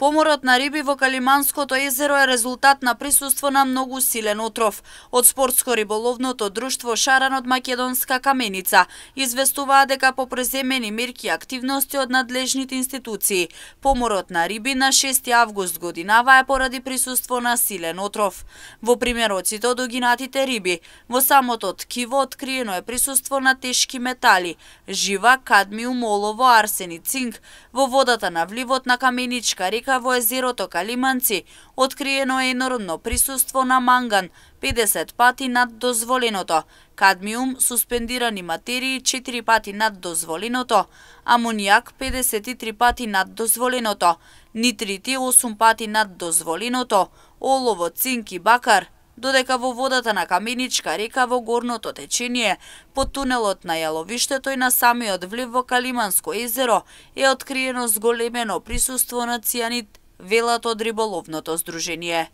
Поморот на риби во Калиманското езеро е резултат на присуство на многу силен отров. Од спортско-риболовното друштво Шаран од Македонска каменица известуваа дека по преземени мерки активности од надлежните институции, поморот на риби на 6 август годинава е поради присуство на силен отров. Во примероците од огинатите риби, во самото ткиво откриено е присуство на тешки метали, жива, кадмиум, олово, арсен и цинк, во водата на вливот на каменичка река дека во езерото Калиманци откриено е енородно присуство на манган, 50 пати над дозволеното, кадмиум, суспендирани материи 4 пати над дозволеното, амонијак 53 пати над дозволеното, нитрити 8 пати над дозволеното, олово, цинк и бакар додека во водата на Каменичка река во горното течение, под тунелот на Јаловиштето и на самиот влив во Калиманско езеро е откриено зголемено присуство на цианид велат од Риболовното здружение.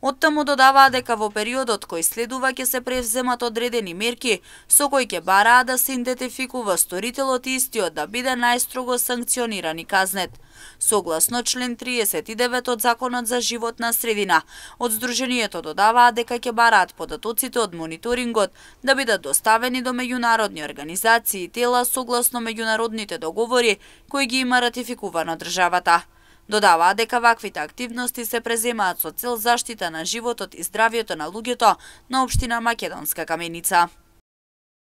Оттаму додаваа дека во периодот кој следува ќе се превземат одредени мерки со кои ќе бараа да се идентификува сторителот и истиот да биде најстрого санкциониран и казнет. Согласно член 39 од Законот за животна средина, од Сдруженијето додаваа дека ќе бараат податоците од мониторингот да бидат доставени до меѓународни организации и тела согласно меѓународните договори кои ги има ратификувано државата. Додаваа дека ваквите активности се преземаат со цел заштита на животот и здравието на луѓето на Обштина Македонска каменица.